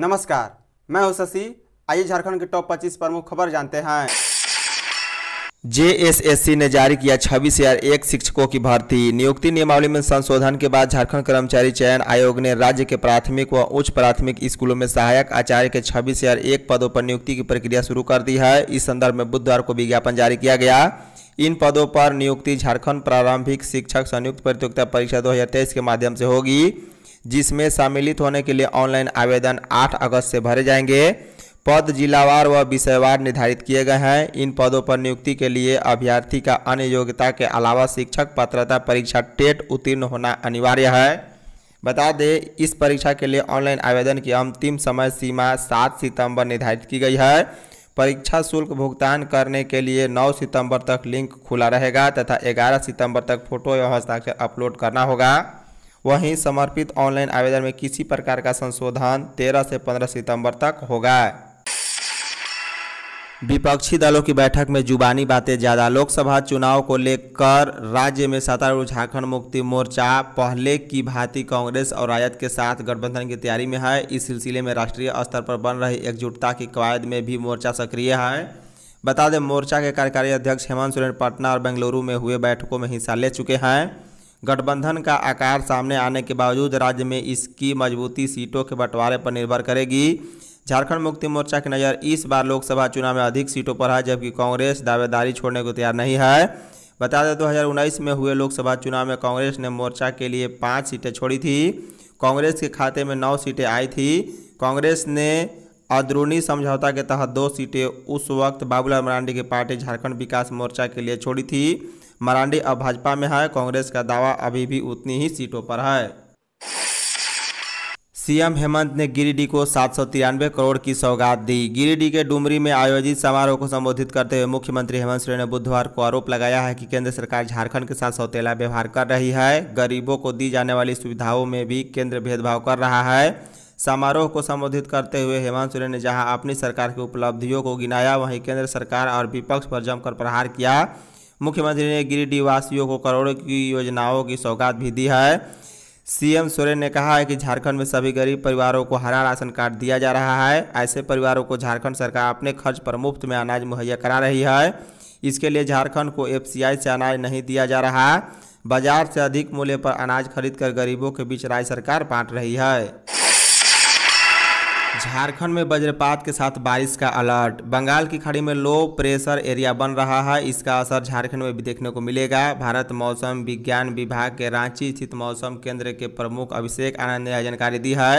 नमस्कार मैं हूं शशि आइए झारखंड के टॉप 25 प्रमुख खबर जानते हैं जेएसएससी ने जारी किया छब्बीस हजार एक शिक्षकों की भर्ती नियुक्ति नियमावली में संशोधन के बाद झारखंड कर्मचारी चयन आयोग ने राज्य के प्राथमिक व उच्च प्राथमिक स्कूलों में सहायक आचार्य के छब्बीस हजार एक पदों पर नियुक्ति की प्रक्रिया शुरू कर दी है इस संदर्भ में बुधवार को विज्ञापन जारी किया गया इन पदों पर नियुक्ति झारखंड प्रारंभिक शिक्षक संयुक्त प्रतियोगिता परीक्षा दो के माध्यम से होगी जिसमें सम्मिलित होने के लिए ऑनलाइन आवेदन 8 अगस्त से भरे जाएंगे पद जिलावार व विषयवार निर्धारित किए गए हैं इन पदों पर नियुक्ति के लिए अभ्यर्थी का अन्य योग्यता के अलावा शिक्षक पात्रता परीक्षा टेट उत्तीर्ण होना अनिवार्य है बता दें इस परीक्षा के लिए ऑनलाइन आवेदन की अंतिम समय सीमा 7 सितंबर निर्धारित की गई है परीक्षा शुल्क भुगतान करने के लिए 9 सितंबर तक लिंक खुला रहेगा तथा 11 सितंबर तक फोटो एवं हस्ताक्षर अपलोड करना होगा वहीं समर्पित ऑनलाइन आवेदन में किसी प्रकार का संशोधन 13 से 15 सितंबर तक होगा विपक्षी दलों की बैठक में जुबानी बातें ज्यादा लोकसभा चुनाव को लेकर राज्य में सत्तारूढ़ झारखंड मुक्ति मोर्चा पहले की भांति कांग्रेस और राजद के साथ गठबंधन की तैयारी में है इस सिलसिले में राष्ट्रीय स्तर पर बन रही एकजुटता की कवायद में भी मोर्चा सक्रिय है बता दें मोर्चा के कार्यकारी अध्यक्ष हेमंत सोरेन पटना और बेंगलुरु में हुए बैठकों में हिस्सा ले चुके हैं गठबंधन का आकार सामने आने के बावजूद राज्य में इसकी मजबूती सीटों के बंटवारे पर निर्भर करेगी झारखंड मुक्ति मोर्चा की नज़र इस बार लोकसभा चुनाव में अधिक सीटों पर है जबकि कांग्रेस दावेदारी छोड़ने को तैयार नहीं है बता दें 2019 में हुए लोकसभा चुनाव में कांग्रेस ने मोर्चा के लिए पाँच सीटें छोड़ी थी कांग्रेस के खाते में नौ सीटें आई थी कांग्रेस ने अंदरूनी समझौता के तहत दो सीटें उस वक्त बाबूलाल मरांडी की पार्टी झारखंड विकास मोर्चा के लिए छोड़ी थी मरांडी अब भाजपा में है कांग्रेस का दावा अभी भी उतनी ही सीटों पर है सीएम हेमंत ने गिरिडीह को सात करोड़ की सौगात दी गिरिडीह के डुमरी में आयोजित समारोह को संबोधित करते हुए मुख्यमंत्री हेमंत सोरेन ने बुधवार को आरोप लगाया है कि केंद्र सरकार झारखंड के साथ सौतेला व्यवहार कर रही है गरीबों को दी जाने वाली सुविधाओं में भी केंद्र भेदभाव कर रहा है समारोह को संबोधित करते हुए हेमंत सोरेन ने जहाँ अपनी सरकार की उपलब्धियों को गिनाया वहीं केंद्र सरकार और विपक्ष पर जमकर प्रहार किया मुख्यमंत्री ने गिरिडीह वासियों को करोड़ों की योजनाओं की सौगात भी दी है सीएम सोरेन ने कहा है कि झारखंड में सभी गरीब परिवारों को हरा राशन कार्ड दिया जा रहा है ऐसे परिवारों को झारखंड सरकार अपने खर्च पर मुफ्त में अनाज मुहैया करा रही है इसके लिए झारखंड को एफ से अनाज नहीं दिया जा रहा बाजार से अधिक मूल्य पर अनाज खरीद कर गरीबों के बीच राज्य सरकार बांट रही है झारखंड में वज्रपात के साथ बारिश का अलर्ट बंगाल की खाड़ी में लो प्रेशर एरिया बन रहा है इसका असर झारखंड में भी देखने को मिलेगा भारत मौसम विज्ञान विभाग के रांची स्थित मौसम केंद्र के प्रमुख अभिषेक आनंद ने यह जानकारी दी है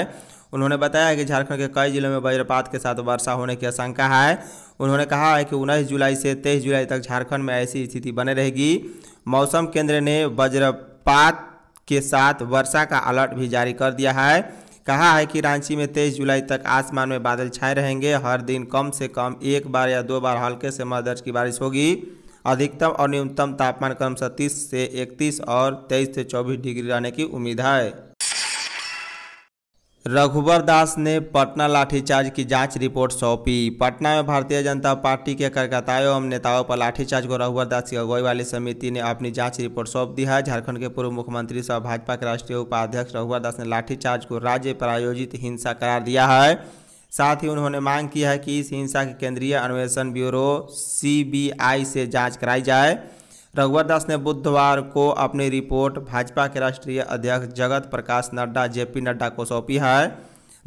उन्होंने बताया कि झारखंड के कई जिलों में वज्रपात के साथ वर्षा होने की आशंका है उन्होंने कहा है कि उन्नीस जुलाई से तेईस जुलाई तक झारखंड में ऐसी स्थिति बने रहेगी मौसम केंद्र ने वज्रपात के साथ वर्षा का अलर्ट भी जारी कर दिया है कहा है कि रांची में तेईस जुलाई तक आसमान में बादल छाए रहेंगे हर दिन कम से कम एक बार या दो बार हल्के से मदर्ज की बारिश होगी अधिकतम और न्यूनतम तापमान क्रमशः तीस से इकतीस और तेईस से चौबीस डिग्री रहने की उम्मीद है रघुवर दास ने पटना लाठीचार्ज की जांच रिपोर्ट सौंपी पटना में भारतीय जनता पार्टी के कार्यकर्ताओं एवं नेताओं पर लाठीचार्ज को रघुबर दास की अगुवाई वाली समिति ने अपनी जांच रिपोर्ट सौंप दी है झारखंड के पूर्व मुख्यमंत्री सह भाजपा के राष्ट्रीय उपाध्यक्ष रघुवर दास ने लाठीचार्ज को राज्य प्रायोजित हिंसा करार दिया है साथ ही उन्होंने मांग की है कि इस हिंसा की केंद्रीय अन्वेषण ब्यूरो सी से जाँच कराई जाए रघुवर दास ने बुधवार को अपनी रिपोर्ट भाजपा के राष्ट्रीय अध्यक्ष जगत प्रकाश नड्डा जेपी नड्डा को सौंपी है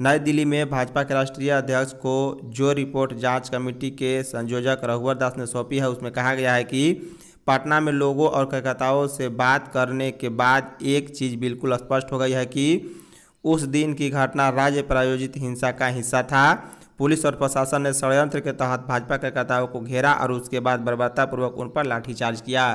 नई दिल्ली में भाजपा के राष्ट्रीय अध्यक्ष को जो रिपोर्ट जांच कमेटी के संयोजक रघुवर दास ने सौंपी है उसमें कहा गया है कि पटना में लोगों और कार्यकर्ताओं से बात करने के बाद एक चीज़ बिल्कुल स्पष्ट हो गई है कि उस दिन की घटना राज्य प्रायोजित हिंसा का हिस्सा था पुलिस और प्रशासन ने षडयंत्र के तहत भाजपा कार्यकर्ताओं को घेरा और उसके बाद बर्बरतापूर्वक उन पर लाठीचार्ज किया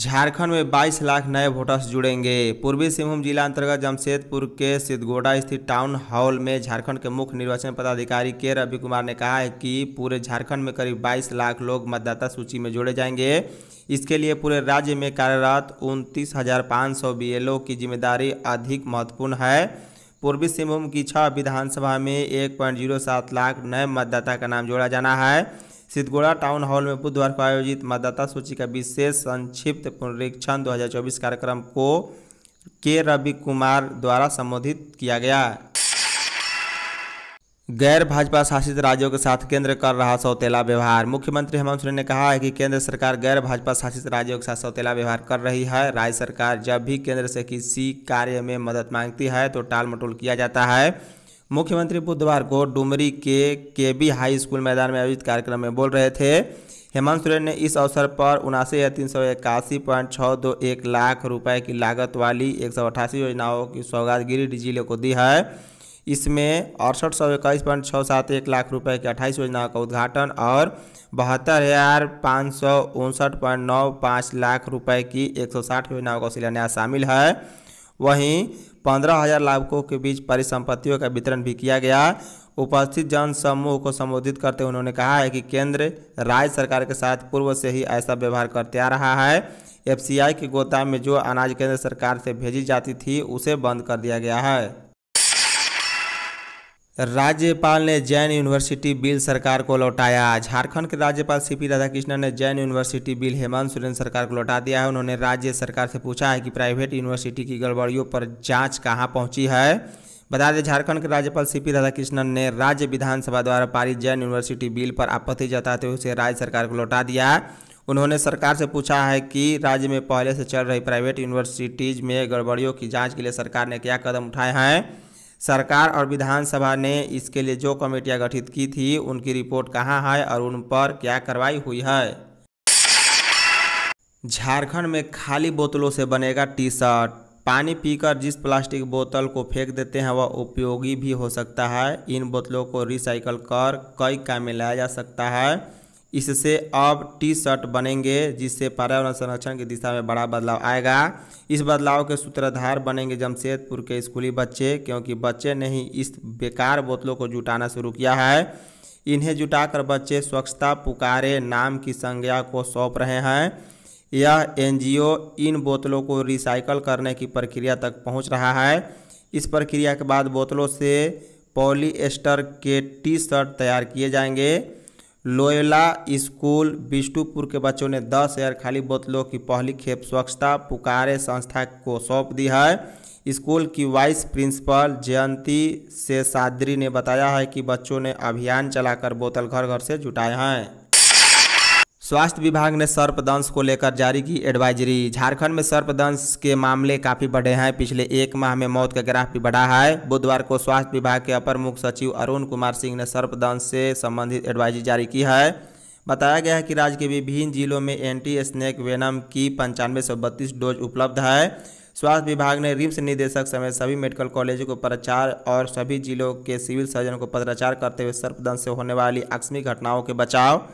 झारखंड में 22 लाख नए वोटर्स जुड़ेंगे पूर्वी सिंहभूम जिला अंतर्गत जमशेदपुर के सिद्धगोड़ा स्थित टाउन हॉल में झारखंड के मुख्य निर्वाचन पदाधिकारी के रवि कुमार ने कहा है कि पूरे झारखंड में करीब 22 लाख लोग मतदाता सूची में जोड़े जाएंगे इसके लिए पूरे राज्य में कार्यरत उनतीस हज़ार की जिम्मेदारी अधिक महत्वपूर्ण है पूर्वी सिंहभूम की छह विधानसभा में सात लाख नए मतदाता का नाम जोड़ा जाना है सिद्धगोड़ा टाउन हॉल में बुधवार को आयोजित मतदाता सूची का विशेष संक्षिप्त पुनरीक्षण 2024 कार्यक्रम को के रवि कुमार द्वारा संबोधित किया गया गैर भाजपा शासित राज्यों के साथ केंद्र कर रहा सौतेला व्यवहार मुख्यमंत्री हेमंत सोरेन ने कहा है कि केंद्र सरकार गैर भाजपा शासित राज्यों के साथ सौतेला व्यवहार कर रही है राज्य सरकार जब भी केंद्र से किसी कार्य में मदद मांगती है तो टाल मटोल किया जाता है मुख्यमंत्री बुधवार को डुमरी के बी हाई स्कूल मैदान में आयोजित कार्यक्रम में बोल रहे थे हेमंत सोरेन ने इस अवसर पर उनासी या तीन सौ इक्यासी पॉइंट छः दो एक लाख रुपये की लागत वाली एक सौ अठासी योजनाओं की सौगात गिरिडीह जिले को दी है इसमें अड़सठ सौ इक्कीस पॉइंट छः सात एक लाख रुपए की अट्ठाईस योजनाओं का उद्घाटन और बहत्तर हज़ार पाँच सौ उनसठ पॉइंट नौ पाँच लाख रुपए की एक सौ साठ योजनाओं का शिलान्यास शामिल है वहीं पंद्रह हज़ार लाभकों के बीच परिसंपत्तियों का वितरण भी किया गया उपस्थित जन समूह को संबोधित करते हुए उन्होंने कहा है कि केंद्र राज्य सरकार के साथ पूर्व से ही ऐसा व्यवहार करते आ रहा है एफ आई के गोदाम में जो अनाज केंद्र सरकार से भेजी जाती थी उसे बंद कर दिया गया है राज्यपाल ने जैन यूनिवर्सिटी बिल सरकार को लौटाया झारखंड के राज्यपाल सीपी राधाकृष्णन ने जैन यूनिवर्सिटी बिल हेमंत सोरेन सरकार को लौटा दिया है उन्होंने राज्य सरकार से पूछा है कि प्राइवेट यूनिवर्सिटी की गड़बड़ियों पर जांच कहां पहुंची है बता दें झारखंड के राज्यपाल सीपी राधाकृष्णन ने राज्य विधानसभा द्वारा पारित जैन यूनिवर्सिटी बिल पर आपत्ति जताते हुए उसे राज्य सरकार को लौटा दिया उन्होंने सरकार से पूछा है कि राज्य में पहले से चल रही प्राइवेट यूनिवर्सिटीज़ में गड़बड़ियों की जाँच के लिए सरकार ने क्या कदम उठाए हैं सरकार और विधानसभा ने इसके लिए जो कमेटियां गठित की थी उनकी रिपोर्ट कहाँ है और उन पर क्या कार्रवाई हुई है झारखंड में खाली बोतलों से बनेगा टी शर्ट पानी पीकर जिस प्लास्टिक बोतल को फेंक देते हैं वह उपयोगी भी हो सकता है इन बोतलों को रिसाइकल कर कई काम में लाया जा सकता है इससे अब टी शर्ट बनेंगे जिससे पर्यावरण संरक्षण की दिशा में बड़ा बदलाव आएगा इस बदलाव के सूत्रधार बनेंगे जमशेदपुर के स्कूली बच्चे क्योंकि बच्चे ने ही इस बेकार बोतलों को जुटाना शुरू किया है इन्हें जुटाकर बच्चे स्वच्छता पुकारे नाम की संज्ञा को सौंप रहे हैं यह एनजीओ इन बोतलों को रिसाइकल करने की प्रक्रिया तक पहुंच रहा है इस प्रक्रिया के बाद बोतलों से पॉलीएस्टर के टी शर्ट तैयार किए जाएंगे लोयला स्कूल बिष्टुपुर के बच्चों ने दस हजार खाली बोतलों की पहली खेप स्वच्छता पुकारे संस्था को सौंप दी है स्कूल की वाइस प्रिंसिपल जयंती सेसाद्री ने बताया है कि बच्चों ने अभियान चलाकर बोतल घर घर से जुटाए हैं स्वास्थ्य विभाग ने सर्पदंश को लेकर जारी की एडवाइजरी झारखंड में सर्पदंश के मामले काफ़ी बढ़े हैं पिछले एक माह में मौत का ग्राफ भी बढ़ा है बुधवार को स्वास्थ्य विभाग के अपर मुख्य सचिव अरुण कुमार सिंह ने सर्पदंश से संबंधित एडवाइजरी जारी की है बताया गया है कि राज्य के विभिन्न जिलों में एंटी स्नैक वेनम की पंचानवे सौ बत्तीस डोज उपलब्ध है स्वास्थ्य विभाग ने रिम्स निदेशक समेत सभी मेडिकल कॉलेजों को प्रचार और सभी जिलों के सिविल सर्जन को पत्राचार करते हुए सर्पदंश से होने वाली आकस्मिक घटनाओं के बचाव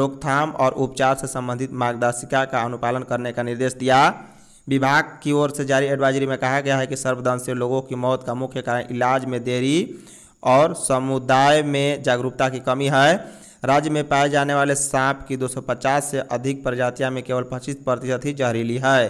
रोकथाम और उपचार से संबंधित मार्गदर्शिका का अनुपालन करने का निर्देश दिया विभाग की ओर से जारी एडवाइजरी में कहा गया है कि सर्वदान से लोगों की मौत का मुख्य कारण इलाज में देरी और समुदाय में जागरूकता की कमी है राज्य में पाए जाने वाले सांप की 250 से अधिक प्रजातियां में केवल 25 प्रतिशत ही जहरीली है